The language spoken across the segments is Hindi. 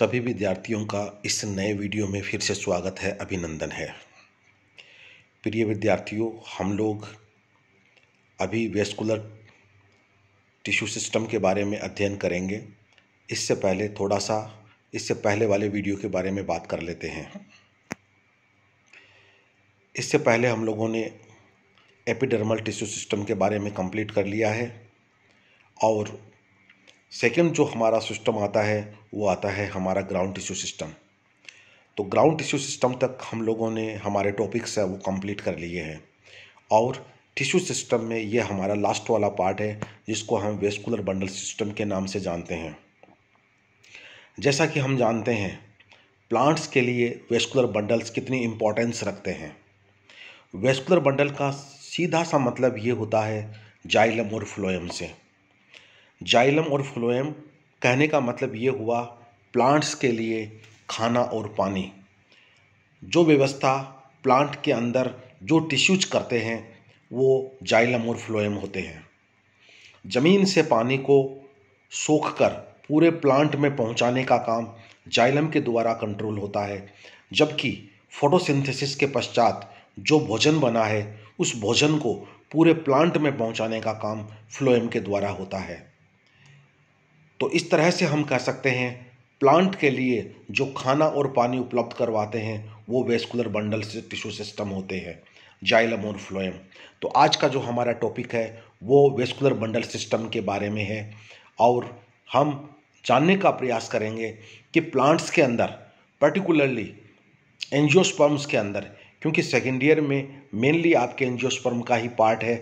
सभी विद्यार्थियों का इस नए वीडियो में फिर से स्वागत है अभिनंदन है प्रिय विद्यार्थियों हम लोग अभी वेस्कुलर टिश्यू सिस्टम के बारे में अध्ययन करेंगे इससे पहले थोड़ा सा इससे पहले वाले वीडियो के बारे में बात कर लेते हैं इससे पहले हम लोगों ने एपिडर्मल टिश्यू सिस्टम के बारे में कंप्लीट कर लिया है और सेकेंड जो हमारा सिस्टम आता है वो आता है हमारा ग्राउंड टिश्यू सिस्टम तो ग्राउंड टिश्यू सिस्टम तक हम लोगों ने हमारे टॉपिक्स है वो कंप्लीट कर लिए हैं और टिश्यू सिस्टम में ये हमारा लास्ट वाला पार्ट है जिसको हम वेस्कुलर बंडल सिस्टम के नाम से जानते हैं जैसा कि हम जानते हैं प्लांट्स के लिए वेस्कुलर बंडल्स कितनी इम्पोर्टेंस रखते हैं वेस्कुलर बंडल का सीधा सा मतलब ये होता है जाइलम और फ्लोएम से जाइलम और फ्लोएम कहने का मतलब ये हुआ प्लांट्स के लिए खाना और पानी जो व्यवस्था प्लांट के अंदर जो टिश्यूज करते हैं वो जाइलम और फ्लोएम होते हैं ज़मीन से पानी को सोख कर पूरे प्लांट में पहुंचाने का काम जाइलम के द्वारा कंट्रोल होता है जबकि फोटोसिंथेसिस के पश्चात जो भोजन बना है उस भोजन को पूरे प्लांट में पहुंचाने का काम फ्लोएम के द्वारा होता है तो इस तरह से हम कह सकते हैं प्लांट के लिए जो खाना और पानी उपलब्ध करवाते हैं वो वेस्कुलर बंडल से टिश्यू सिस्टम होते हैं जाइलम और फ्लोएम तो आज का जो हमारा टॉपिक है वो वेस्कुलर बंडल सिस्टम के बारे में है और हम जानने का प्रयास करेंगे कि प्लांट्स के अंदर पर्टिकुलरली एनजियोस्पर्म्स के अंदर क्योंकि सेकेंड ईयर में मेनली आपके एनजियोस्पर्म का ही पार्ट है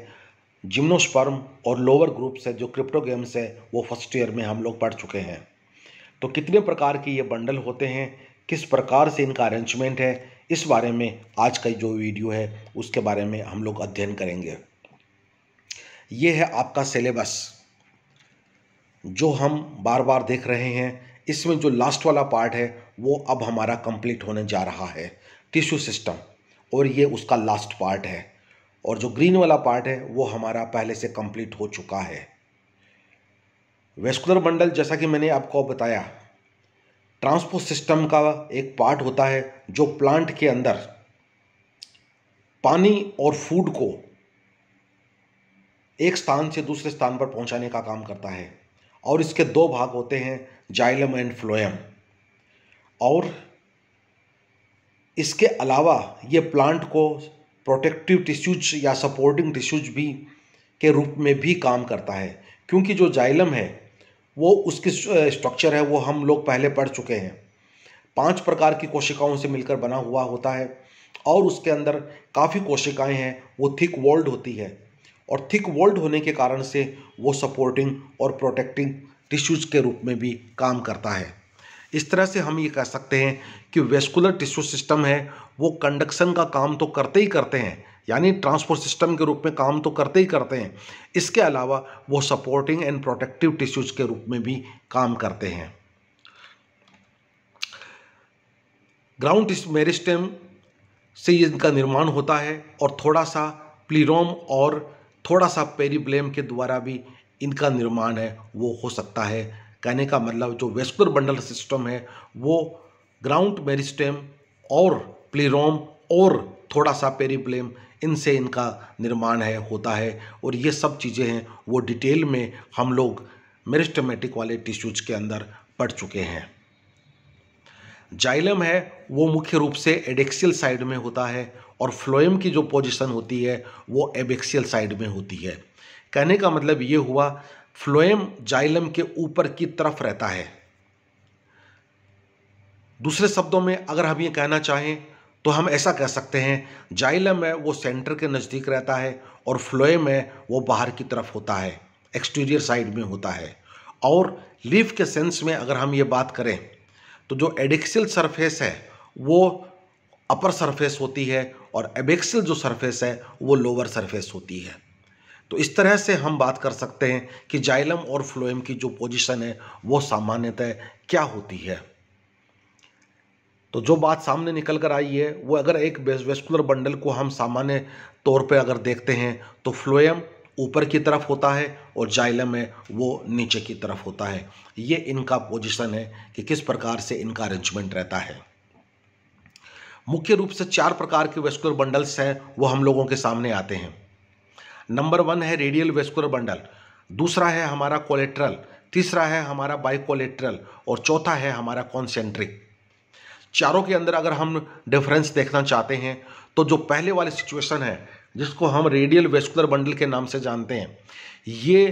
जिम्नोस्पर्म और लोअर ग्रुप्स है जो क्रिप्टो गेम्स है वो फर्स्ट ईयर में हम लोग पढ़ चुके हैं तो कितने प्रकार के ये बंडल होते हैं किस प्रकार से इनका अरेंजमेंट है इस बारे में आज का जो वीडियो है उसके बारे में हम लोग अध्ययन करेंगे ये है आपका सिलेबस जो हम बार बार देख रहे हैं इसमें जो लास्ट वाला पार्ट है वो अब हमारा कंप्लीट होने जा रहा है टिश्यू सिस्टम और ये उसका लास्ट पार्ट है और जो ग्रीन वाला पार्ट है वो हमारा पहले से कंप्लीट हो चुका है वेस्कुलर बंडल जैसा कि मैंने आपको बताया ट्रांसपोर्ट सिस्टम का एक पार्ट होता है जो प्लांट के अंदर पानी और फूड को एक स्थान से दूसरे स्थान पर पहुंचाने का काम करता है और इसके दो भाग होते हैं जाइलम एंड फ्लोएम और इसके अलावा ये प्लांट को प्रोटेक्टिव टिश्यूज या सपोर्टिंग टिश्यूज भी के रूप में भी काम करता है क्योंकि जो जाइलम है वो उसकी स्ट्रक्चर है वो हम लोग पहले पढ़ चुके हैं पांच प्रकार की कोशिकाओं से मिलकर बना हुआ होता है और उसके अंदर काफ़ी कोशिकाएं हैं वो थिक वॉल्ड होती है और थिक वॉल्ड होने के कारण से वो सपोर्टिंग और प्रोटेक्टिंग टिश्यूज़ के रूप में भी काम करता है इस तरह से हम ये कह सकते हैं कि वेस्कुलर टिश्यू सिस्टम है वो कंडक्शन का काम तो करते ही करते हैं यानी ट्रांसपोर्ट सिस्टम के रूप में काम तो करते ही करते हैं इसके अलावा वो सपोर्टिंग एंड प्रोटेक्टिव टिश्यूज के रूप में भी काम करते हैं ग्राउंड मेरिस्टेम से इनका निर्माण होता है और थोड़ा सा प्लीरोम और थोड़ा सा पेरीब्लेम के द्वारा भी इनका निर्माण है वो हो सकता है कहने का मतलब जो वेस्कुलर बंडल सिस्टम है वो ग्राउंड मेरिस्टेम और प्लीरोम और थोड़ा सा पेरीप्लेम इनसे इनका निर्माण है होता है और ये सब चीज़ें हैं वो डिटेल में हम लोग मेरिस्टमेटिक वाले टिश्यूज के अंदर पढ़ चुके हैं जाइलम है वो मुख्य रूप से एडेक्सियल साइड में होता है और फ्लोएम की जो पोजीशन होती है वो एबेक्सियल साइड में होती है कहने का मतलब ये हुआ फ्लोएम जाइलम के ऊपर की तरफ रहता है दूसरे शब्दों में अगर हम ये कहना चाहें तो हम ऐसा कह सकते हैं जाइलम है वो सेंटर के नज़दीक रहता है और फ्लोएम है वो बाहर की तरफ होता है एक्सटीरियर साइड में होता है और लीफ के सेंस में अगर हम ये बात करें तो जो एडिक्सल सरफेस है वो अपर सरफेस होती है और एबेक्सियल जो सरफेस है वो लोअर सरफेस होती है तो इस तरह से हम बात कर सकते हैं कि जाइलम और फ्लोएम की जो पोजीशन है वो सामान्यतः क्या होती है तो जो बात सामने निकल कर आई है वो अगर एक वेस्कुलर बंडल को हम सामान्य तौर पे अगर देखते हैं तो फ्लोएम ऊपर की तरफ होता है और जाइलम है वो नीचे की तरफ होता है ये इनका पोजिशन है कि किस प्रकार से इनका अरेंजमेंट रहता है मुख्य रूप से चार प्रकार के वेस्कुलर बंडल्स हैं वो हम लोगों के सामने आते हैं नंबर वन है रेडियल वेस्कुलर बंडल दूसरा है हमारा कोलेट्रल तीसरा है हमारा बाइकोलेट्रल और चौथा है हमारा कॉन्सेंट्रिक चारों के अंदर अगर हम डिफरेंस देखना चाहते हैं तो जो पहले वाली सिचुएशन है जिसको हम रेडियल वेस्कुलर बंडल के नाम से जानते हैं ये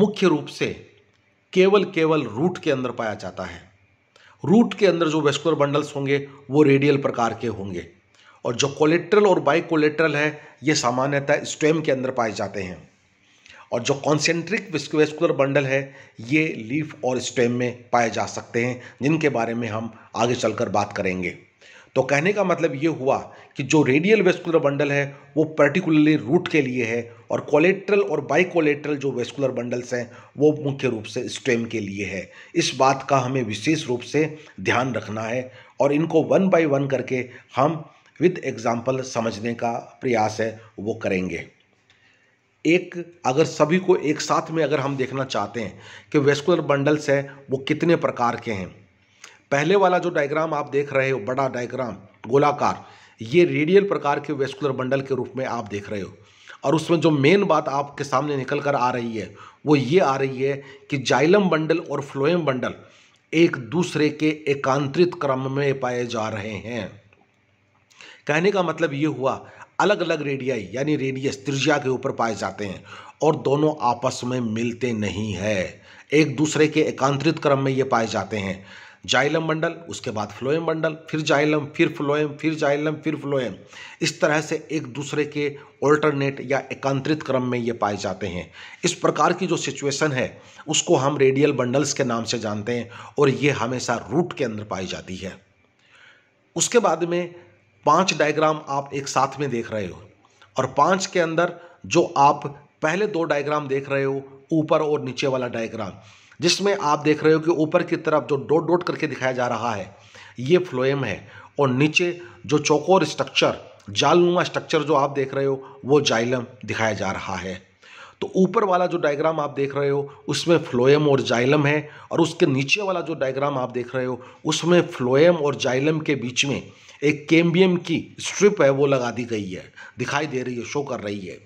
मुख्य रूप से केवल केवल रूट के अंदर पाया जाता है रूट के अंदर जो वेस्कुलर बंडल्स होंगे वो रेडियल प्रकार के होंगे और जो कोलेट्रल और बाई कोलेट्रल है ये सामान्यतः स्टेम के अंदर पाए जाते हैं और जो कॉन्सेंट्रिक विस्कुलर बंडल है ये लीफ और स्टेम में पाए जा सकते हैं जिनके बारे में हम आगे चलकर बात करेंगे तो कहने का मतलब ये हुआ कि जो रेडियल वेस्कुलर बंडल है वो पर्टिकुलरली रूट के लिए है और कोलेट्रल और बाइकोलेट्रल जो वेस्कुलर बंडल्स हैं वो मुख्य रूप से स्टेम के लिए है इस बात का हमें विशेष रूप से ध्यान रखना है और इनको वन बाय वन करके हम विद एग्जाम्पल समझने का प्रयास है वो करेंगे एक अगर सभी को एक साथ में अगर हम देखना चाहते हैं कि वेस्कुलर बंडल्स हैं वो कितने प्रकार के हैं पहले वाला जो डायग्राम आप देख रहे हो बड़ा डायग्राम गोलाकार ये रेडियल प्रकार के वेस्कुलर बंडल के रूप में आप देख रहे हो और उसमें जो मेन बात आपके सामने निकल कर आ रही है वो ये आ रही है कि जाइलम बंडल और फ्लोएम बंडल एक दूसरे के एकांतरित क्रम में पाए जा रहे हैं कहने का मतलब ये हुआ अलग अलग रेडियाई यानी रेडियस त्रिज्या के ऊपर पाए जाते हैं और दोनों आपस में मिलते नहीं है एक दूसरे के एकांतरित क्रम में ये पाए जाते हैं जाइलम मंडल उसके बाद फ्लोएम मंडल फिर जाइलम फिर फ्लोएम फिर जाइलम फिर फ्लोएम इस तरह से एक दूसरे के ऑल्टरनेट या एकांतरित क्रम में ये पाए जाते हैं इस प्रकार की जो सिचुएशन है उसको हम रेडियल बंडल्स के नाम से जानते हैं और ये हमेशा रूट के अंदर पाई जाती है उसके बाद में पांच डायग्राम आप एक साथ में देख रहे हो और पांच के अंदर जो आप पहले दो डायग्राम देख रहे हो ऊपर और नीचे वाला डायग्राम जिसमें आप देख रहे हो कि ऊपर की तरफ जो डोट डोट करके दिखाया जा रहा है ये फ्लोएम है और नीचे जो चौकोर स्ट्रक्चर जालनुमा स्ट्रक्चर जो आप देख रहे हो वो जाइलम दिखाया जा रहा है तो ऊपर वाला जो डायग्राम आप देख रहे हो उसमें फ्लोएम और जाइलम है और उसके नीचे वाला जो डायग्राम आप देख रहे हो उसमें फ्लोएम और जाइलम के बीच में एक केम्बियम की स्ट्रिप है वो लगा दी गई है दिखाई दे रही है शो कर रही है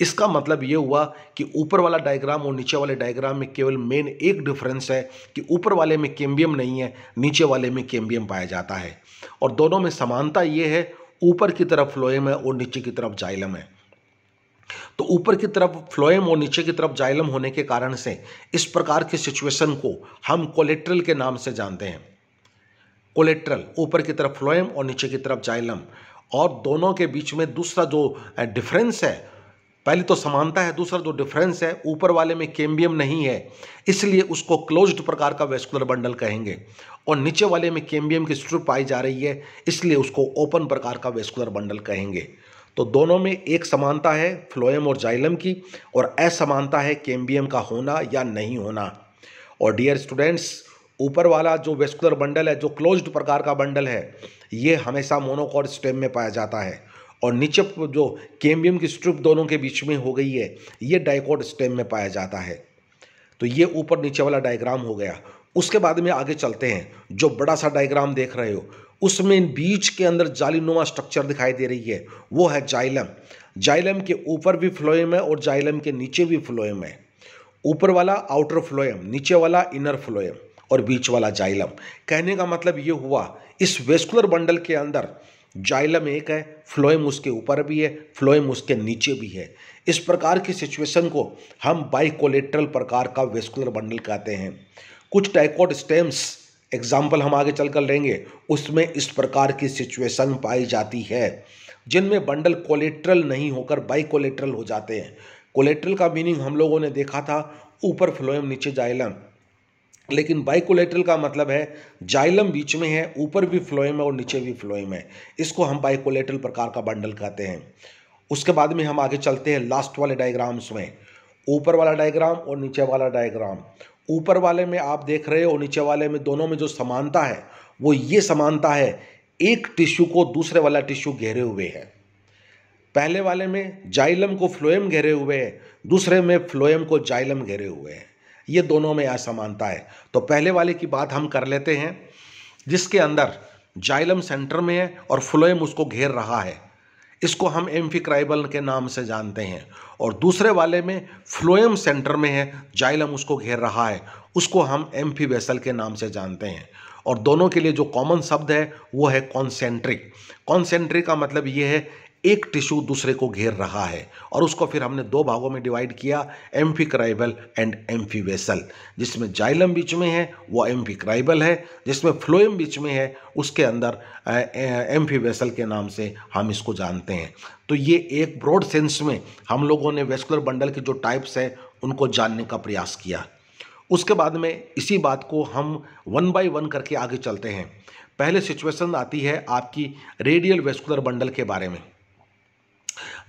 इसका मतलब ये हुआ कि ऊपर वाला डायग्राम और नीचे वाले डायग्राम में केवल मेन एक डिफरेंस है कि ऊपर वाले में केम्बियम नहीं है नीचे वाले में केम्बियम पाया जाता है और दोनों में समानता ये है ऊपर की तरफ फ्लोएम है और नीचे की तरफ जाइलम है तो ऊपर की तरफ फ्लोएम और नीचे की तरफ जाइलम होने के कारण से इस प्रकार की सिचुएशन को हम कोलेट्रल के नाम से जानते हैं कोलेट्रल ऊपर की तरफ फ्लोएम और नीचे की तरफ जाइलम और दोनों के बीच में दूसरा जो डिफरेंस है पहली तो समानता है दूसरा जो डिफरेंस है ऊपर वाले में केम्बियम नहीं है इसलिए उसको क्लोज्ड प्रकार का वेस्कुलर बंडल कहेंगे और नीचे वाले में केम्बियम की स्ट्रिप पाई जा रही है इसलिए उसको ओपन प्रकार का वेस्कुलर बंडल कहेंगे तो दोनों में एक समानता है फ्लोएम और जाइलम की और असमानता है केम्बियम का होना या नहीं होना और डियर स्टूडेंट्स ऊपर वाला जो वेस्कुलर बंडल है जो क्लोज्ड प्रकार का बंडल है ये हमेशा मोनोकॉर्ड स्टेम में पाया जाता है और नीचे जो केम्बियम की स्ट्रिप दोनों के बीच में हो गई है ये डाइकोड स्टेम में पाया जाता है तो ये ऊपर नीचे वाला डायग्राम हो गया उसके बाद में आगे चलते हैं जो बड़ा सा डायग्राम देख रहे हो उसमें बीच के अंदर जालीनुमा स्ट्रक्चर दिखाई दे रही है वो है जाइलम जाइलम के ऊपर भी फ्लोएम है और जाइलम के नीचे भी फ्लोएम है ऊपर वाला आउटर फ्लोएम नीचे वाला इनर फ्लोएम और बीच वाला जाइलम कहने का मतलब ये हुआ इस वेस्कुलर बंडल के अंदर जाइलम एक है फ्लोएम उसके ऊपर भी है फ्लोएम उसके नीचे भी है इस प्रकार की सिचुएशन को हम बाइकोलेट्रल प्रकार का वेस्कुलर बंडल कहते हैं कुछ टाइकोड स्टेम्स एग्जाम्पल हम आगे चल कर लेंगे उसमें इस प्रकार की सिचुएशन पाई जाती है जिनमें बंडल कोलेट्रल नहीं होकर बाइकोलेट्रल हो जाते हैं कोलेट्रल का मीनिंग हम लोगों ने देखा था ऊपर फ्लोएम नीचे जाइलम लेकिन बाइकोलेटरल का मतलब है जाइलम बीच में है ऊपर भी फ्लोएम है और नीचे भी फ्लोएम है इसको हम बाइकोलेटरल प्रकार का बंडल कहते हैं उसके बाद में हम आगे चलते हैं लास्ट वाले डायग्राम्स में ऊपर वाला डायग्राम और नीचे वाला डायग्राम ऊपर वाले में आप देख रहे हो नीचे वाले में दोनों में जो समानता है वो ये समानता है एक टिश्यू को दूसरे वाला टिश्यू घेरे हुए है पहले वाले में जाइलम को फ्लोएम घेरे हुए है दूसरे में फ्लोएम को जाइलम घेरे हुए हैं ये दोनों में असमानता है तो पहले वाले की बात हम कर लेते हैं जिसके अंदर जाइलम सेंटर में है और फ्लोएम उसको घेर रहा है इसको हम एम्फिक्राइबल के नाम से जानते हैं और दूसरे वाले में फ्लोएम सेंटर में है जाइलम उसको घेर रहा है उसको हम एम्फीवेसल के नाम से जानते हैं और दोनों के लिए जो कॉमन शब्द है वो है कॉन्सेंट्रिक कॉन्सेंट्रिक का मतलब ये है एक टिश्यू दूसरे को घेर रहा है और उसको फिर हमने दो भागों में डिवाइड किया एम्फिक्राइबल एंड एम्फीवेसल जिसमें जाइलम बीच में है वो एम्फिक्राइबल है जिसमें फ्लोएम बीच में है उसके अंदर एम्फीवेसल के नाम से हम इसको जानते हैं तो ये एक ब्रॉड सेंस में हम लोगों ने वेस्कुलर बंडल के जो टाइप्स हैं उनको जानने का प्रयास किया उसके बाद में इसी बात को हम वन बाय वन करके आगे चलते हैं पहले सिचुएशन आती है आपकी रेडियल वेस्कुलर बंडल के बारे में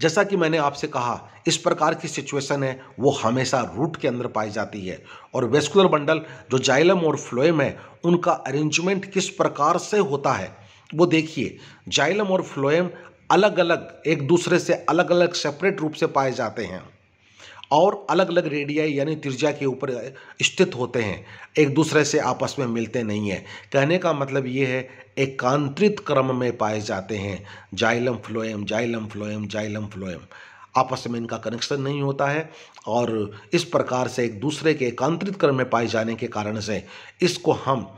जैसा कि मैंने आपसे कहा इस प्रकार की सिचुएशन है वो हमेशा रूट के अंदर पाई जाती है और वेस्कुलर बंडल जो जाइलम और फ्लोएम है उनका अरेंजमेंट किस प्रकार से होता है वो देखिए जाइलम और फ्लोएम अलग अलग एक दूसरे से अलग अलग सेपरेट रूप से पाए जाते हैं और अलग अलग रेडियाई यानी त्रिज्या के ऊपर स्थित होते हैं एक दूसरे से आपस में मिलते नहीं हैं कहने का मतलब ये है एकांतरित क्रम में पाए जाते हैं xylem phloem xylem phloem xylem phloem आपस में इनका कनेक्शन नहीं होता है और इस प्रकार से एक दूसरे के एकांतरित क्रम में पाए जाने के कारण से इसको हम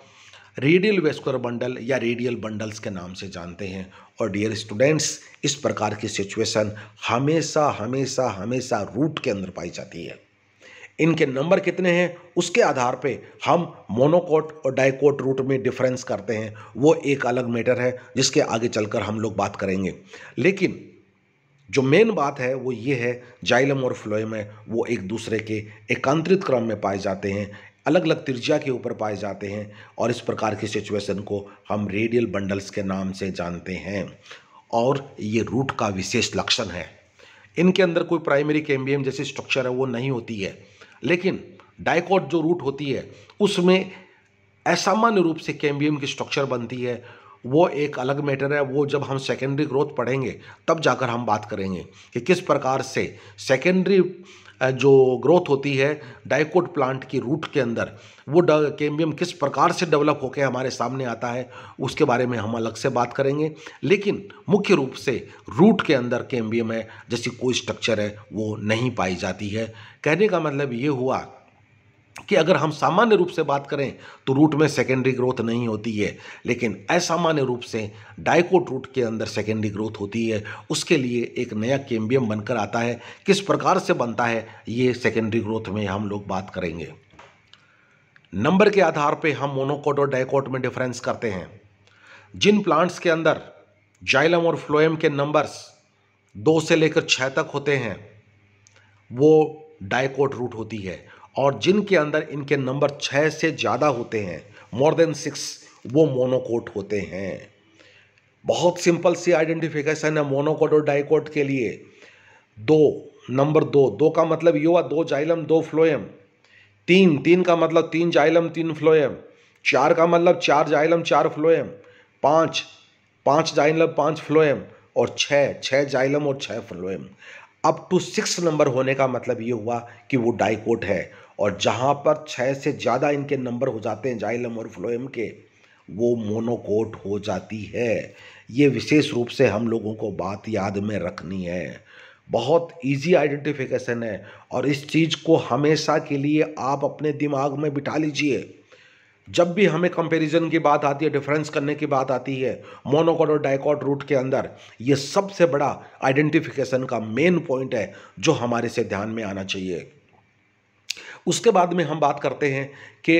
रेडियल वेस्कुलर बंडल या रेडियल बंडल्स के नाम से जानते हैं और डियर स्टूडेंट्स इस प्रकार की सिचुएशन हमेशा हमेशा हमेशा रूट के अंदर पाई जाती है इनके नंबर कितने हैं उसके आधार पे हम मोनोकोट और डाइकोट रूट में डिफरेंस करते हैं वो एक अलग मैटर है जिसके आगे चलकर हम लोग बात करेंगे लेकिन जो मेन बात है वो ये है जाइलम और फ्लोएम है वो एक दूसरे के एकांतरित क्रम में पाए जाते हैं अलग अलग त्रिज्या के ऊपर पाए जाते हैं और इस प्रकार की सिचुएशन को हम रेडियल बंडल्स के नाम से जानते हैं और ये रूट का विशेष लक्षण है इनके अंदर कोई प्राइमरी कैम्बियम जैसी स्ट्रक्चर है वो नहीं होती है लेकिन डाइकॉट जो रूट होती है उसमें असामान्य रूप से कैम्बियम की स्ट्रक्चर बनती है वो एक अलग मैटर है वो जब हम सेकेंडरी ग्रोथ पढ़ेंगे तब जाकर हम बात करेंगे कि किस प्रकार से सेकेंडरी जो ग्रोथ होती है डाइकोट प्लांट की रूट के अंदर वो कैम्बियम किस प्रकार से डेवलप होकर हमारे सामने आता है उसके बारे में हम अलग से बात करेंगे लेकिन मुख्य रूप से रूट के अंदर कैम्बियम है जैसी कोई स्ट्रक्चर है वो नहीं पाई जाती है कहने का मतलब ये हुआ कि अगर हम सामान्य रूप से बात करें तो रूट में सेकेंडरी ग्रोथ नहीं होती है लेकिन असामान्य रूप से डाइकोट रूट के अंदर सेकेंडरी ग्रोथ होती है उसके लिए एक नया केम्बियम बनकर आता है किस प्रकार से बनता है ये सेकेंडरी ग्रोथ में हम लोग बात करेंगे नंबर के आधार पर हम मोनोकोट और डाइकोट में डिफरेंस करते हैं जिन प्लांट्स के अंदर जाइलम और फ्लोएम के नंबर्स दो से लेकर छः तक होते हैं वो डाइकोट रूट होती है और जिनके अंदर इनके नंबर छः से ज़्यादा होते हैं मोर देन सिक्स वो मोनोकोट होते हैं बहुत सिंपल सी आइडेंटिफिकेशन है मोनोकोट और डाइकोट के लिए दो नंबर दो दो का मतलब ये हुआ दो जाइलम दो फ्लोएम तीन तीन का मतलब तीन जाइलम तीन फ्लोएम चार का मतलब चार जाइलम चार फ्लोएम पाँच पाँच जाइलम पाँच फ्लोएम और छः छः जाइलम और छः phloem up to six number होने का मतलब ये हुआ कि वो डाइकोट है और जहाँ पर छः से ज़्यादा इनके नंबर हो जाते हैं जाइलम और फ्लोएम के वो मोनोकोट हो जाती है ये विशेष रूप से हम लोगों को बात याद में रखनी है बहुत इजी आइडेंटिफिकेशन है और इस चीज़ को हमेशा के लिए आप अपने दिमाग में बिठा लीजिए जब भी हमें कंपैरिजन की बात आती है डिफरेंस करने की बात आती है मोनोकोट और डाइकोट रूट के अंदर ये सबसे बड़ा आइडेंटिफिकेशन का मेन पॉइंट है जो हमारे से ध्यान में आना चाहिए उसके बाद में हम बात करते हैं कि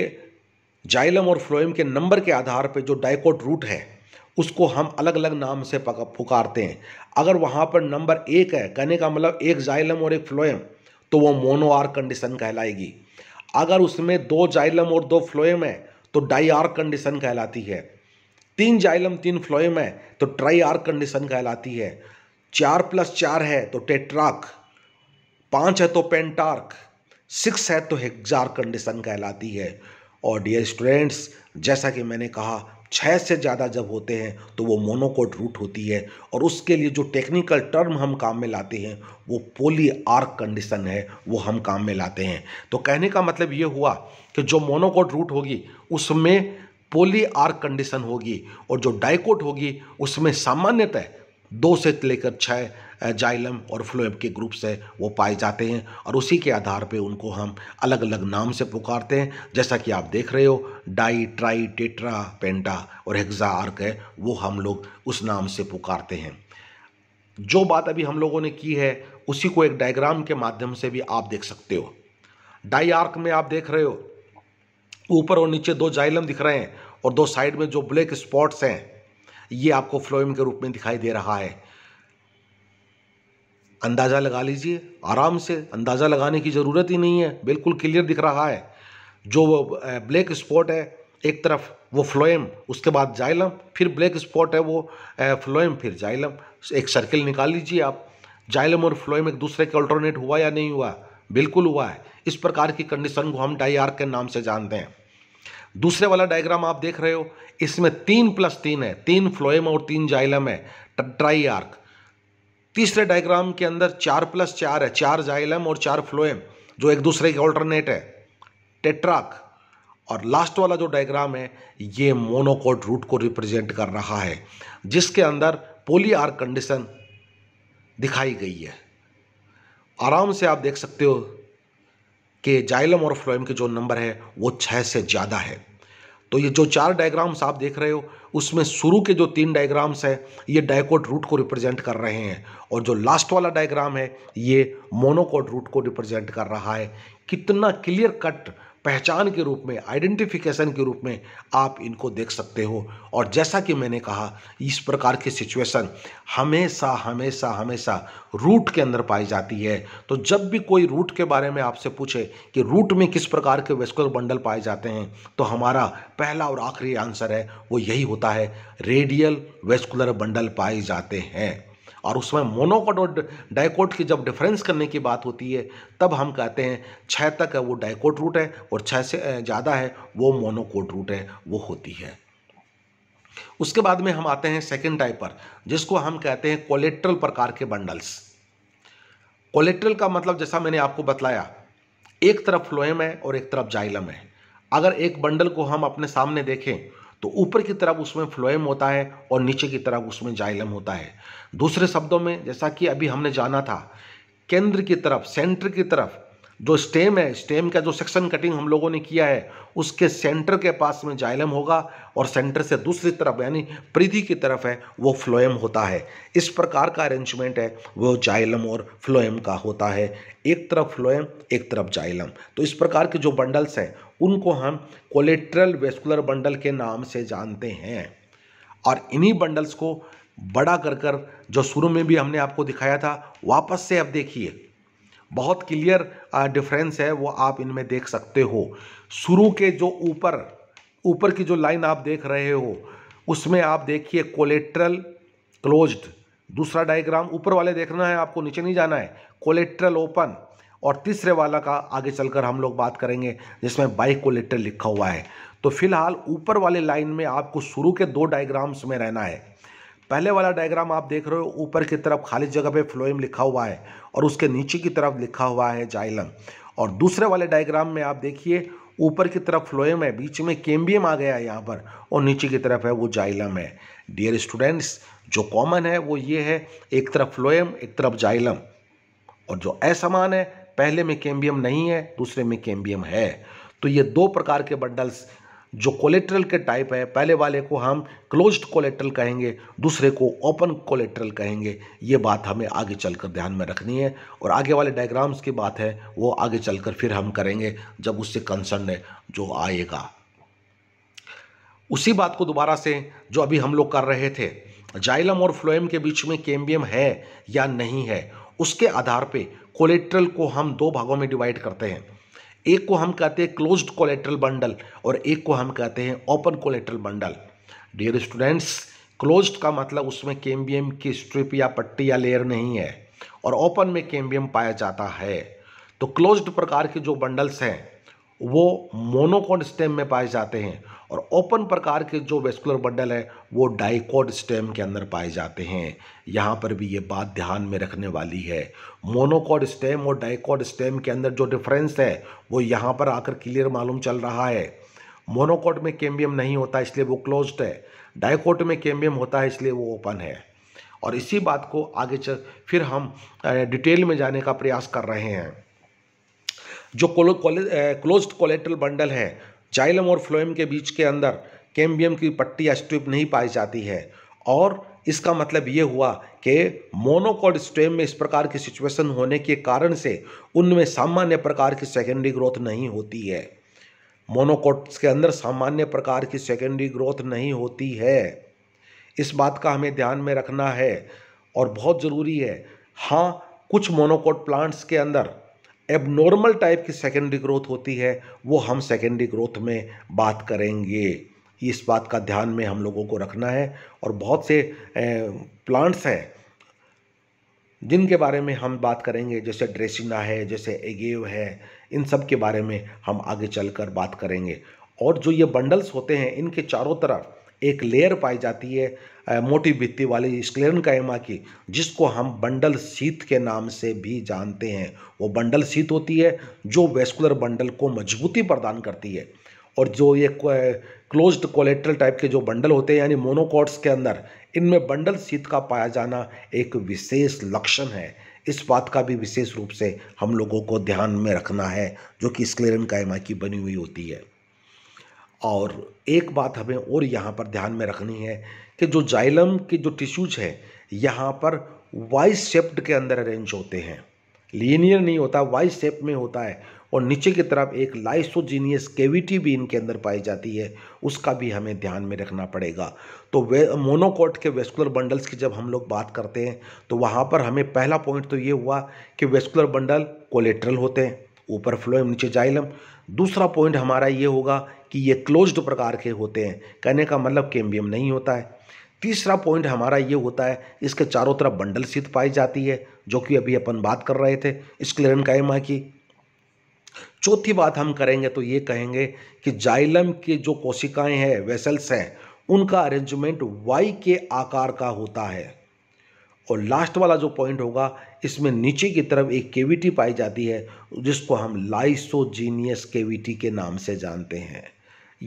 जाइलम और फ्लोएम के नंबर के आधार पर जो डाइकोट रूट है उसको हम अलग अलग नाम से पुकारते हैं अगर वहाँ पर नंबर एक है कहने का मतलब एक जाइलम और एक फ्लोएम तो वो मोनो आर कंडीशन कहलाएगी अगर उसमें दो जाइलम और दो फ्लोएम है तो डाई आर कंडीशन कहलाती है तीन जाइलम तीन फ्लोएम है तो ट्राई आर कंडीशन कहलाती है चार प्लस चार है तो टेट्राक पाँच है तो पेंटार्क सिक्स है तो हेक्जार कंडीशन कहलाती है और डियर स्टूडेंट्स जैसा कि मैंने कहा छः से ज़्यादा जब होते हैं तो वो मोनोकोट रूट होती है और उसके लिए जो टेक्निकल टर्म हम काम में लाते हैं वो पोली आर्क कंडीशन है वो हम काम में लाते हैं तो कहने का मतलब ये हुआ कि जो मोनोकोट रूट होगी उसमें पोली आर्क कंडीशन होगी और जो डाइकोट होगी उसमें सामान्यतः दो से लेकर छः जाइलम और फ्लोएम के ग्रुप्स है वो पाए जाते हैं और उसी के आधार पर उनको हम अलग अलग नाम से पुकारते हैं जैसा कि आप देख रहे हो डाई ट्राई टेट्रा पेंटा और हेक्सा आर्क है वो हम लोग उस नाम से पुकारते हैं जो बात अभी हम लोगों ने की है उसी को एक डायग्राम के माध्यम से भी आप देख सकते हो डाई आर्क में आप देख रहे हो ऊपर और नीचे दो जाइलम दिख रहे हैं और दो साइड में जो ब्लैक स्पॉट्स हैं ये आपको फ्लोएम के रूप में दिखाई दे रहा है अंदाज़ा लगा लीजिए आराम से अंदाज़ा लगाने की ज़रूरत ही नहीं है बिल्कुल क्लियर दिख रहा है जो वो ब्लैक स्पॉट है एक तरफ वो फ्लोएम उसके बाद जाइलम फिर ब्लैक स्पॉट है वो फ्लोएम फिर जाइलम एक सर्किल निकाल लीजिए आप जाइलम और फ्लोएम एक दूसरे के अल्टरनेट हुआ या नहीं हुआ बिल्कुल हुआ है इस प्रकार की कंडीशन को हम डाई आर्क के नाम से जानते हैं दूसरे वाला डायग्राम आप देख रहे हो इसमें तीन प्लस तीन है तीन फ्लोएम और तीन जाइलम है ट्राई आर्क तीसरे डायग्राम के अंदर चार प्लस चार है चार जाइलम और चार फ्लोएम जो एक दूसरे के ऑल्टरनेट है टेट्राक और लास्ट वाला जो डायग्राम है ये मोनोकोट रूट को रिप्रेजेंट कर रहा है जिसके अंदर पोली आर कंडीशन दिखाई गई है आराम से आप देख सकते हो कि जाइलम और फ्लोएम के जो नंबर है वो छः से ज़्यादा है तो ये जो चार डायग्राम्स आप देख रहे हो उसमें शुरू के जो तीन डायग्राम्स हैं ये डायकोट रूट को रिप्रेजेंट कर रहे हैं और जो लास्ट वाला डायग्राम है ये मोनोकोट रूट को रिप्रेजेंट कर रहा है कितना क्लियर कट पहचान के रूप में आइडेंटिफिकेशन के रूप में आप इनको देख सकते हो और जैसा कि मैंने कहा इस प्रकार की सिचुएशन हमेशा हमेशा हमेशा रूट के अंदर पाई जाती है तो जब भी कोई रूट के बारे में आपसे पूछे कि रूट में किस प्रकार के वेस्कुलर बंडल पाए जाते हैं तो हमारा पहला और आखिरी आंसर है वो यही होता है रेडियल वेस्कुलर बंडल पाए जाते हैं और उसमें मोनोकोट और डायकोट की जब डिफरेंस करने की बात होती है तब हम कहते हैं छः तक है वो डायकोट रूट है और छः से ज़्यादा है वो मोनोकोट रूट है वो होती है उसके बाद में हम आते हैं सेकेंड टाइप पर जिसको हम कहते हैं कोलेट्रल प्रकार के बंडल्स कोलेट्रल का मतलब जैसा मैंने आपको बतलाया एक तरफ फ्लोएम है और एक तरफ जाइलम है अगर एक बंडल को हम अपने सामने देखें तो ऊपर की तरफ उसमें फ्लोएम होता है और नीचे की तरफ उसमें जाइलम होता है दूसरे शब्दों में जैसा कि अभी हमने जाना था केंद्र की तरफ सेंटर की तरफ जो स्टेम है स्टेम का जो सेक्शन कटिंग हम लोगों ने किया है उसके सेंटर के पास में जाइलम होगा और सेंटर से दूसरी तरफ यानी प्रीति की तरफ है वो फ्लोएम होता है इस प्रकार का अरेंजमेंट है वो जाइलम और फ्लोएम का होता है एक तरफ फ्लोएम एक तरफ जाइलम तो इस प्रकार के जो बंडल्स हैं उनको हम कोलेट्रल वेस्कुलर बंडल के नाम से जानते हैं और इन्हीं बंडल्स को बड़ा कर कर जो शुरू में भी हमने आपको दिखाया था वापस से आप देखिए बहुत क्लियर डिफरेंस है वो आप इनमें देख सकते हो शुरू के जो ऊपर ऊपर की जो लाइन आप देख रहे हो उसमें आप देखिए कोलेट्रल क्लोज्ड दूसरा डायग्राम ऊपर वाले देखना है आपको नीचे नहीं जाना है कोलेट्रल ओपन और तीसरे वाला का आगे चलकर हम लोग बात करेंगे जिसमें बाइक को लेटर लिखा हुआ है तो फिलहाल ऊपर वाले लाइन में आपको शुरू के दो डायग्राम्स में रहना है पहले वाला डायग्राम आप देख रहे हो ऊपर की तरफ खाली जगह पे फ्लोइम लिखा हुआ है और उसके नीचे की तरफ लिखा हुआ है जाइलम और दूसरे वाले डायग्राम में आप देखिए ऊपर की तरफ फ्लोएम है बीच में केम्बियम आ गया है यहाँ पर और नीचे की तरफ है वो जाइलम है डियर स्टूडेंट्स जो कॉमन है वो ये है एक तरफ फ्लोएम एक तरफ जाइलम और जो असमान है पहले में कैम्बियम नहीं है दूसरे में कैम्बियम है तो ये दो प्रकार के बंडल्स जो कोलेट्रल के टाइप है पहले वाले को हम क्लोज्ड कोलेट्रल कहेंगे दूसरे को ओपन कोलेट्रल कहेंगे ये बात हमें आगे चलकर ध्यान में रखनी है और आगे वाले डायग्राम्स की बात है वो आगे चलकर फिर हम करेंगे जब उससे कंसर्न जो आएगा उसी बात को दोबारा से जो अभी हम लोग कर रहे थे जाइलम और फ्लोएम के बीच में केम्बियम है या नहीं है उसके आधार पर कोलेट्रल को हम दो भागों में डिवाइड करते हैं एक को हम कहते हैं क्लोज्ड कोलेट्रल बंडल और एक को हम कहते हैं open collateral bundle dear students closed का मतलब उसमें केम्बियम की स्ट्रिप या पट्टी या लेयर नहीं है और ओपन में केम्बियम पाया जाता है तो क्लोज्ड प्रकार के जो बंडल्स हैं वो मोनोकोन स्टेम में पाए जाते हैं और ओपन प्रकार के जो वेस्कुलर बंडल है वो डाइकोड स्टेम के अंदर पाए जाते हैं यहाँ पर भी ये बात ध्यान में रखने वाली है मोनोकॉड स्टेम और डाइकोड स्टेम के अंदर जो डिफरेंस है वो यहाँ पर आकर क्लियर मालूम चल रहा है मोनोकोड में केम्बियम नहीं होता इसलिए वो क्लोज है डाइकोट में केम्बियम होता है इसलिए वो ओपन है और इसी बात को आगे चल फिर हम डिटेल में जाने का प्रयास कर रहे हैं जो क्लोज क्लोज्ड कोलेट्रल बंडल है जाइलम और फ्लोएम के बीच के अंदर कैम्बियम की पट्टी स्ट्रिप नहीं पाई जाती है और इसका मतलब ये हुआ कि मोनोकॉड स्टेम में इस प्रकार की सिचुएशन होने के कारण से उनमें सामान्य प्रकार की सेकेंडरी ग्रोथ नहीं होती है मोनोकोट्स के अंदर सामान्य प्रकार की सेकेंडरी ग्रोथ नहीं होती है इस बात का हमें ध्यान में रखना है और बहुत ज़रूरी है हाँ कुछ मोनोकोट प्लांट्स के अंदर एबनॉर्मल टाइप की सेकेंडरी ग्रोथ होती है वो हम सेकेंडरी ग्रोथ में बात करेंगे इस बात का ध्यान में हम लोगों को रखना है और बहुत से प्लांट्स हैं जिनके बारे में हम बात करेंगे जैसे ड्रेसिना है जैसे एगेव है इन सब के बारे में हम आगे चलकर बात करेंगे और जो ये बंडल्स होते हैं इनके चारों तरफ एक लेयर पाई जाती है मोटी भित्ति वाली स्क्लेरन कायमा की जिसको हम बंडल सीत के नाम से भी जानते हैं वो बंडल सीत होती है जो वेस्कुलर बंडल को मजबूती प्रदान करती है और जो ये क्लोज्ड कोलेट्रल टाइप के जो बंडल होते हैं यानी मोनोकॉट्स के अंदर इनमें बंडल सीत का पाया जाना एक विशेष लक्षण है इस बात का भी विशेष रूप से हम लोगों को ध्यान में रखना है जो कि स्क्लेरन कायमा की बनी हुई होती है और एक बात हमें और यहाँ पर ध्यान में रखनी है कि जो जाइलम के जो टिश्यूज है यहाँ पर वाई सेप्ट के अंदर अरेंज होते हैं लीनियर नहीं होता वाई सेप्ट में होता है और नीचे की तरफ एक लाइसोजीनियस केविटी भी इनके अंदर पाई जाती है उसका भी हमें ध्यान में रखना पड़ेगा तो वे मोनोकोट के वेस्कुलर बंडल्स की जब हम लोग बात करते हैं तो वहाँ पर हमें पहला पॉइंट तो ये हुआ कि वेस्कुलर बंडल कोलेट्रल होते हैं ऊपर फ्लोएम नीचे जाइलम दूसरा पॉइंट हमारा ये होगा कि ये क्लोज्ड प्रकार के होते हैं कहने का मतलब कैम्बियम नहीं होता है तीसरा पॉइंट हमारा ये होता है इसके चारों तरफ बंडल सीत पाई जाती है जो कि अभी अपन बात कर रहे थे स्क्लेरन कायमा की चौथी बात हम करेंगे तो ये कहेंगे कि जाइलम के जो कोशिकाएं हैं वेसल्स हैं उनका अरेंजमेंट वाई के आकार का होता है और लास्ट वाला जो पॉइंट होगा इसमें नीचे की तरफ एक केविटी पाई जाती है जिसको हम लाइसोजीनियस केविटी के नाम से जानते हैं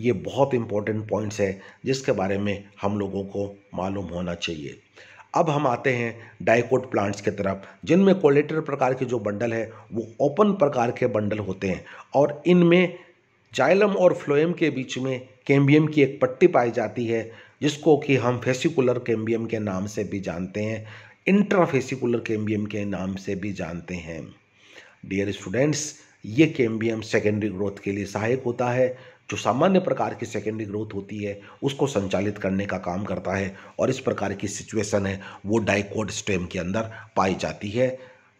ये बहुत इंपॉर्टेंट पॉइंट्स है जिसके बारे में हम लोगों को मालूम होना चाहिए अब हम आते हैं डाइकोट प्लांट्स की तरफ जिनमें कोलेटर प्रकार के जो बंडल है वो ओपन प्रकार के बंडल होते हैं और इनमें जाइलम और फ्लोएम के बीच में कैम्बियम की एक पट्टी पाई जाती है जिसको कि हम फेसिकुलर कैम्बियम के नाम से भी जानते हैं इंट्राफेसिकुलर केम्बियम के नाम से भी जानते हैं डियर स्टूडेंट्स ये केम्बियम सेकेंडरी ग्रोथ के लिए सहायक होता है जो सामान्य प्रकार की सेकेंडरी ग्रोथ होती है उसको संचालित करने का काम करता है और इस प्रकार की सिचुएशन है वो डाइकोड स्टेम के अंदर पाई जाती है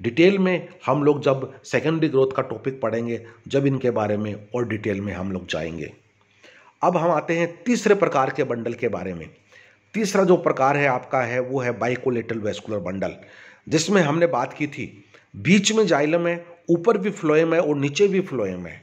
डिटेल में हम लोग जब सेकेंडरी ग्रोथ का टॉपिक पढ़ेंगे जब इनके बारे में और डिटेल में हम लोग जाएंगे अब हम आते हैं तीसरे प्रकार के बंडल के बारे में तीसरा जो प्रकार है आपका है वो है बाइकोलेटल वेस्कुलर बंडल जिसमें हमने बात की थी बीच में जाइलम है ऊपर भी फ्लोएम है और नीचे भी फ्लोएम है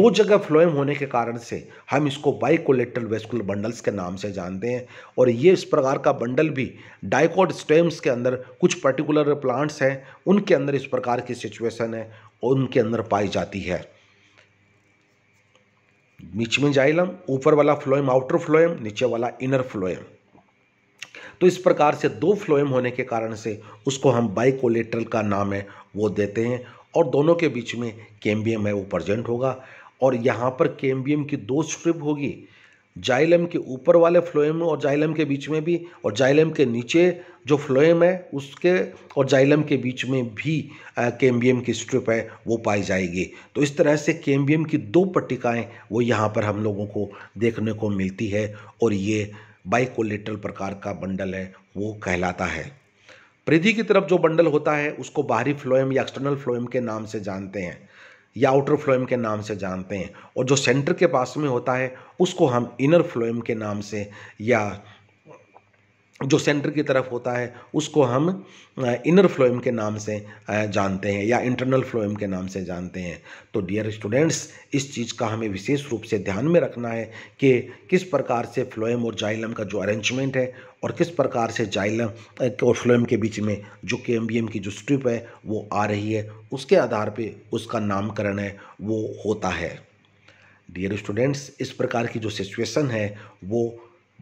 दो जगह फ्लोएम होने के कारण से हम इसको बाइकोलेटल वेस्कुलर बंडल्स के नाम से जानते हैं और ये इस प्रकार का बंडल भी डाइकोड स्टेम्स के अंदर कुछ पर्टिकुलर प्लांट्स हैं उनके अंदर इस प्रकार की सिचुएशन है और उनके अंदर पाई जाती है बीच में जाइलम ऊपर वाला फ्लोएम आउटर फ्लोएम नीचे वाला इनर फ्लोएम तो इस प्रकार से दो फ्लोएम होने के कारण से उसको हम बाइकोलेट्रल का नाम है वो देते हैं और दोनों के बीच में केम्बियम है वो प्रजेंट होगा और यहाँ पर केम्बियम की दो स्ट्रिप होगी जाइलम के ऊपर वाले फ्लोएम और जाइलम के बीच में भी और जाइलम के नीचे जो फ्लोएम है उसके और जाइलम के बीच में भी केम्बियम की स्ट्रिप है वो पाई जाएगी तो इस तरह से केम्बियम की दो पट्टिकाएँ वो यहाँ पर हम लोगों को देखने को मिलती है और ये बाइकोलेट्रल प्रकार का बंडल है वो कहलाता है परिधि की तरफ जो बंडल होता है उसको बाहरी फ्लोएम या एक्सटर्नल फ्लोएम के नाम से जानते हैं या आउटर फ्लोएम के नाम से जानते हैं और जो सेंटर के पास में होता है उसको हम इनर फ्लोएम के नाम से या जो सेंटर की तरफ होता है उसको हम इनर फ्लोएम के नाम से जानते हैं या इंटरनल फ्लोएम के नाम से जानते हैं तो डियर स्टूडेंट्स इस चीज़ का हमें विशेष रूप से ध्यान में रखना है कि किस प्रकार से फ्लोएम और जाइलम का जो अरेंजमेंट है और किस प्रकार से जाइलम और फ्लोएम के बीच में जो के की जो स्ट्रिप है वो आ रही है उसके आधार पर उसका नामकरण है वो होता है डियर स्टूडेंट्स इस प्रकार की जो सिचुएसन है वो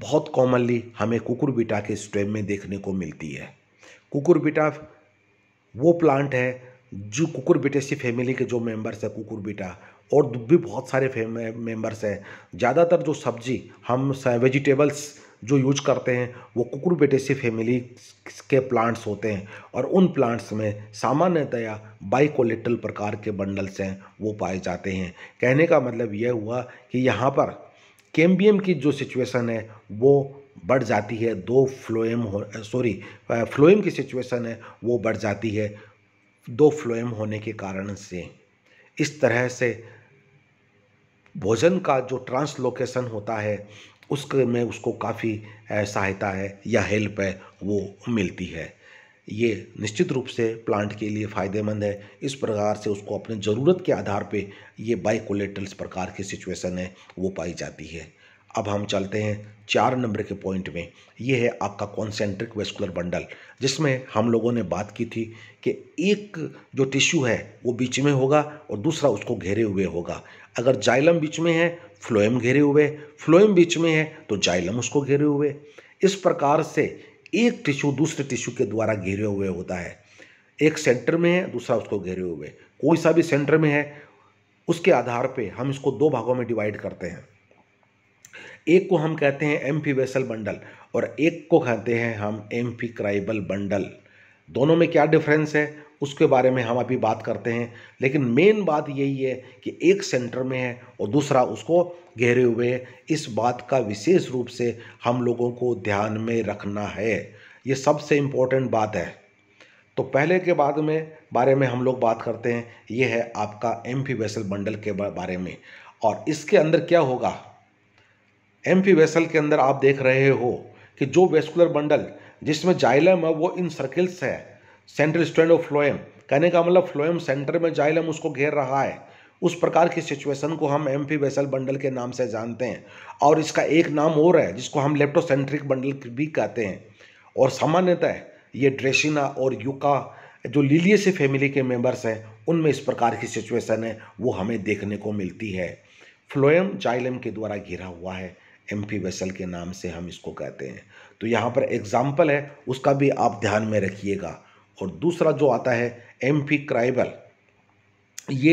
बहुत कॉमनली हमें कुकुरबिटा के स्टेम में देखने को मिलती है कुकुरबिटा वो प्लांट है जो कुकुर बिटेसी फैमिली के जो मेंबर्स है बिटा और भी बहुत सारे मेंबर्स हैं ज़्यादातर जो सब्जी हम वेजिटेबल्स जो यूज करते हैं वो कुकुर कुकुरबेटेसी फैमिली के प्लांट्स होते हैं और उन प्लांट्स में सामान्यतया बाइकोलिटल प्रकार के बंडल्स हैं वो पाए जाते हैं कहने का मतलब यह हुआ कि यहाँ पर केम्बियम की जो सिचुएशन है वो बढ़ जाती है दो फ्लोएम हो सॉरी फ्लोएम की सिचुएशन है वो बढ़ जाती है दो फ्लोएम होने के कारण से इस तरह से भोजन का जो ट्रांसलोकेशन होता है उसके में उसको काफ़ी सहायता है या हेल्प है वो मिलती है ये निश्चित रूप से प्लांट के लिए फ़ायदेमंद है इस प्रकार से उसको अपने ज़रूरत के आधार पे ये बाइकोलेटल्स प्रकार की सिचुएशन है वो पाई जाती है अब हम चलते हैं चार नंबर के पॉइंट में ये है आपका कॉन्सेंट्रिक वेस्कुलर बंडल जिसमें हम लोगों ने बात की थी कि एक जो टिश्यू है वो बीच में होगा और दूसरा उसको घेरे हुए होगा अगर जाइलम बीच में है फ्लोएम घेरे हुए फ्लोएम बीच में है तो जाइलम उसको घेरे हुए इस प्रकार से एक टिश्यू दूसरे टिश्यू के द्वारा घेरे हुए होता है एक सेंटर में है दूसरा उसको घेरे हुए कोई सा भी सेंटर में है उसके आधार पे हम इसको दो भागों में डिवाइड करते हैं एक को हम कहते हैं एम वेसल बंडल और एक को कहते हैं हम एम क्राइबल बंडल दोनों में क्या डिफरेंस है उसके बारे में हम अभी बात करते हैं लेकिन मेन बात यही है कि एक सेंटर में है और दूसरा उसको घेरे हुए है इस बात का विशेष रूप से हम लोगों को ध्यान में रखना है ये सबसे इम्पोर्टेंट बात है तो पहले के बाद में बारे में हम लोग बात करते हैं ये है आपका एम वेसल बंडल के बारे में और इसके अंदर क्या होगा एम वेसल के अंदर आप देख रहे हो कि जो वेस्कुलर बंडल जिसमें जाइलम है वो इन सर्किल्स है सेंट्रल स्टैंड ऑफ फ्लोएम कहने का मतलब फ्लोएम सेंटर में जाइलम उसको घेर रहा है उस प्रकार की सिचुएशन को हम एम वेसल बंडल के नाम से जानते हैं और इसका एक नाम और है जिसको हम लेप्टोसेंट्रिक बंडल भी कहते हैं और सामान्यतः ये ड्रेसिना और युका जो लिलियसी फैमिली के मेंबर्स हैं उनमें इस प्रकार की सिचुएशन है वो हमें देखने को मिलती है फ्लोएम जाइलम के द्वारा घिरा हुआ है एम पी वेसल के नाम से हम इसको कहते हैं तो यहाँ पर एग्जाम्पल है उसका भी आप ध्यान में रखिएगा और दूसरा जो आता है एम्फी क्राइबल ये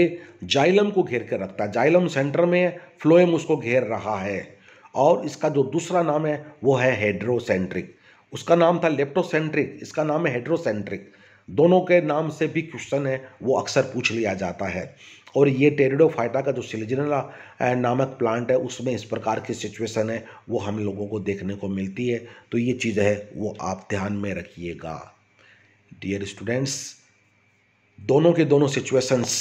जाइलम को घेर कर रखता है जाइलम सेंटर में फ्लोएम उसको घेर रहा है और इसका जो दूसरा नाम है वो है हेड्रोसेंट्रिक उसका नाम था लेप्टोसेंट्रिक इसका नाम है हेड्रोसेंट्रिक दोनों के नाम से भी क्वेश्चन है वो अक्सर पूछ लिया जाता है और ये टेरिडोफाइटा का जो सिलिजनला नामक प्लांट है उसमें इस प्रकार की सिचुएशन है वो हम लोगों को देखने को मिलती है तो ये चीज़ है वो आप ध्यान में रखिएगा डियर स्टूडेंट्स दोनों के दोनों सिचुएशंस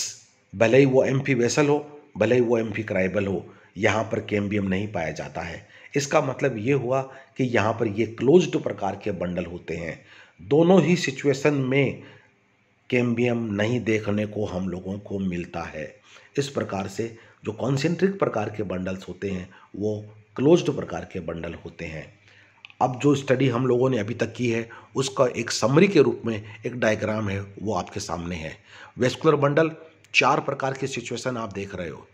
भले ही वो एम पी वेसल हो भले ही वो एम पी क्राइबल हो यहाँ पर कैम्बियम नहीं पाया जाता है इसका मतलब ये हुआ कि यहाँ पर ये क्लोज्ड प्रकार के बंडल होते हैं दोनों ही सिचुएशन में कैम्बियम नहीं देखने को हम लोगों को मिलता है इस प्रकार से जो कॉन्सेंट्रिक प्रकार के बंडल्स होते हैं वो क्लोज्ड प्रकार के बंडल होते हैं अब जो स्टडी हम लोगों ने अभी तक की है उसका एक समरी के रूप में एक डायग्राम है वो आपके सामने है वेस्कुलर बंडल चार प्रकार की सिचुएशन आप देख रहे हो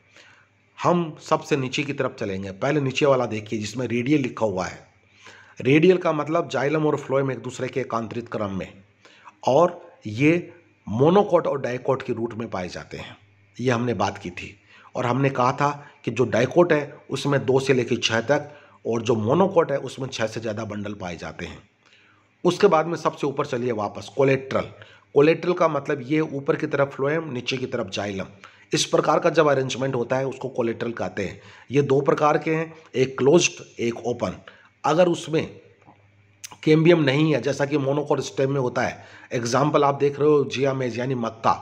हम सबसे नीचे की तरफ चलेंगे पहले नीचे वाला देखिए जिसमें रेडियल लिखा हुआ है रेडियल का मतलब जाइलम और फ्लोएम एक दूसरे के एकांतरित क्रम में और ये मोनोकोट और डाइकोट के रूट में पाए जाते हैं ये हमने बात की थी और हमने कहा था कि जो डाइकोट है उसमें दो से लेकर छः तक और जो मोनोकोट है उसमें छः से ज़्यादा बंडल पाए जाते हैं उसके बाद में सबसे ऊपर चलिए वापस कोलेट्रल कोलेट्रल का मतलब ये ऊपर की तरफ फ्लोएम नीचे की तरफ जाइलम इस प्रकार का जब अरेंजमेंट होता है उसको कोलेट्रल कहते हैं ये दो प्रकार के हैं एक क्लोज एक ओपन अगर उसमें केम्बियम नहीं है जैसा कि मोनोकोर स्टेम में होता है एग्जाम्पल आप देख रहे हो जिया मेज यानी मक्का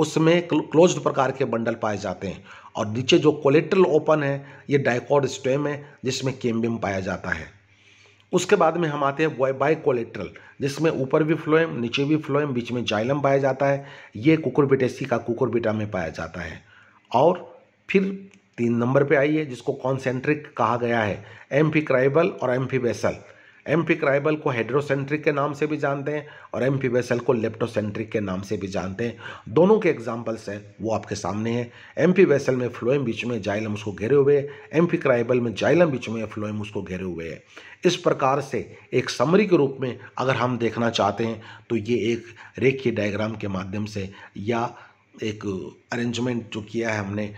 उसमें क्लोज्ड प्रकार के बंडल पाए जाते हैं और नीचे जो कोलेट्रल ओपन है ये डाइकॉड स्टेम है जिसमें केम्बियम पाया जाता है उसके बाद में हम आते हैं बाई कोलेट्रल जिसमें ऊपर भी फ्लोएम नीचे भी फ्लोएम बीच में जाइलम पाया जाता है ये कुकुरबिटेसी का कुकुरबिटा में पाया जाता है और फिर तीन नंबर पे आइए जिसको कॉन्सेंट्रिक कहा गया है एम्फी और एम्फी एम्फी क्राइबल को हेड्रोसेंट्रिक के नाम से भी जानते हैं और एम्फी वेसल को लेप्टोसेंट्रिक के नाम से भी जानते हैं दोनों के एग्जाम्पल्स हैं वो आपके सामने हैं एम्फी वेसल में फ्लोएम बीच में जाइलम उसको घेरे हुए एम एम्फी क्राइबल में जाइलम बीच में फ्लोएम उसको घेरे हुए है इस प्रकार से एक समरी के रूप में अगर हम देखना चाहते हैं तो ये एक रेखीय डायग्राम के माध्यम से या एक अरेंजमेंट जो किया है हमने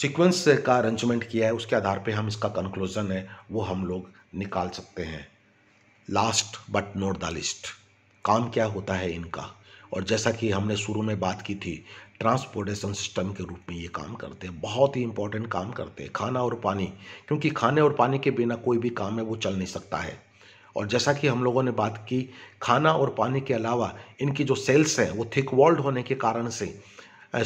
सीक्वेंस का अरेंजमेंट किया है उसके आधार पे हम इसका कंक्लूज़न है वो हम लोग निकाल सकते हैं last but not the least काम क्या होता है इनका और जैसा कि हमने शुरू में बात की थी ट्रांसपोर्टेशन सिस्टम के रूप में ये काम करते हैं बहुत ही इंपॉर्टेंट काम करते हैं खाना और पानी क्योंकि खाने और पानी के बिना कोई भी काम है वो चल नहीं सकता है और जैसा कि हम लोगों ने बात की खाना और पानी के अलावा इनकी जो सेल्स हैं वो थिक वॉल्ड होने के कारण से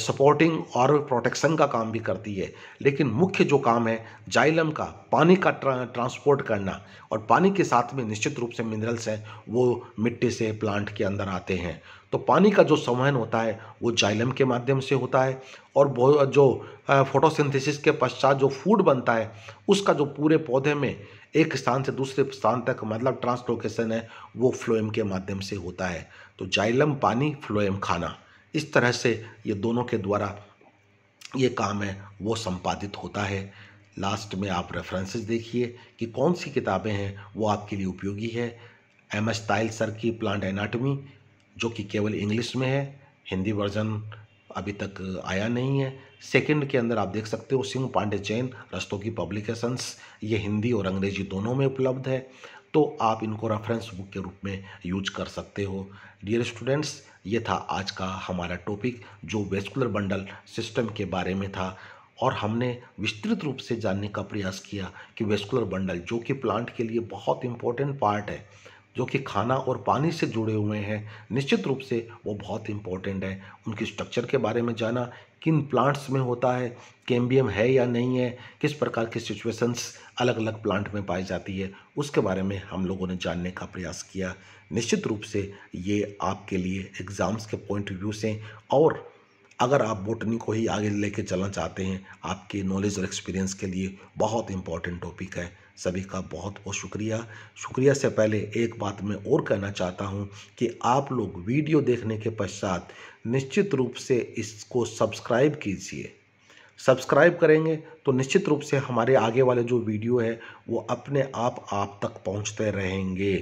सपोर्टिंग और प्रोटेक्शन का काम भी करती है लेकिन मुख्य जो काम है जाइलम का पानी का ट्रा, ट्रांसपोर्ट करना और पानी के साथ में निश्चित रूप से मिनरल्स हैं वो मिट्टी से प्लांट के अंदर आते हैं तो पानी का जो संवहन होता है वो जाइलम के माध्यम से होता है और जो फोटोसिंथेसिस के पश्चात जो फूड बनता है उसका जो पूरे पौधे में एक स्थान से दूसरे स्थान तक मतलब ट्रांसलोकेशन है वो फ्लोएम के माध्यम से होता है तो जाइलम पानी फ्लोएम खाना इस तरह से ये दोनों के द्वारा ये काम है वो संपादित होता है लास्ट में आप रेफरेंसेस देखिए कि कौन सी किताबें हैं वो आपके लिए उपयोगी है एम एस ताइल सर की प्लांट एनाटमी जो कि केवल इंग्लिश में है हिंदी वर्जन अभी तक आया नहीं है सेकंड के अंदर आप देख सकते हो सिंह पांडे चैन रस्तों की पब्लिकेशंस ये हिंदी और अंग्रेजी दोनों में उपलब्ध है तो आप इनको रेफरेंस बुक के रूप में यूज कर सकते हो डियर स्टूडेंट्स ये था आज का हमारा टॉपिक जो वेस्कुलर बंडल सिस्टम के बारे में था और हमने विस्तृत रूप से जानने का प्रयास किया कि वेस्कुलर बंडल जो कि प्लांट के लिए बहुत इम्पोर्टेंट पार्ट है जो कि खाना और पानी से जुड़े हुए हैं निश्चित रूप से वो बहुत इंपॉर्टेंट है उनकी स्ट्रक्चर के बारे में जाना किन प्लांट्स में होता है कैम्बियम है या नहीं है किस प्रकार की सिचुएशंस अलग अलग प्लांट में पाई जाती है उसके बारे में हम लोगों ने जानने का प्रयास किया निश्चित रूप से ये आपके लिए एग्ज़ाम्स के पॉइंट ऑफ व्यू से और अगर आप बोटनी को ही आगे लेके चलना चाहते हैं आपके नॉलेज और एक्सपीरियंस के लिए बहुत इंपॉर्टेंट टॉपिक है सभी का बहुत बहुत शुक्रिया शुक्रिया से पहले एक बात मैं और कहना चाहता हूँ कि आप लोग वीडियो देखने के पश्चात निश्चित रूप से इसको सब्सक्राइब कीजिए सब्सक्राइब करेंगे तो निश्चित रूप से हमारे आगे वाले जो वीडियो है वो अपने आप आप तक पहुंचते रहेंगे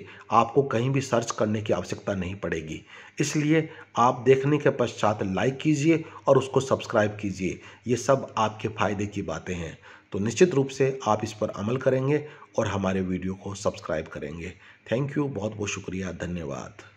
आपको कहीं भी सर्च करने की आवश्यकता नहीं पड़ेगी इसलिए आप देखने के पश्चात लाइक कीजिए और उसको सब्सक्राइब कीजिए ये सब आपके फ़ायदे की बातें हैं तो निश्चित रूप से आप इस पर अमल करेंगे और हमारे वीडियो को सब्सक्राइब करेंगे थैंक यू बहुत बहुत शुक्रिया धन्यवाद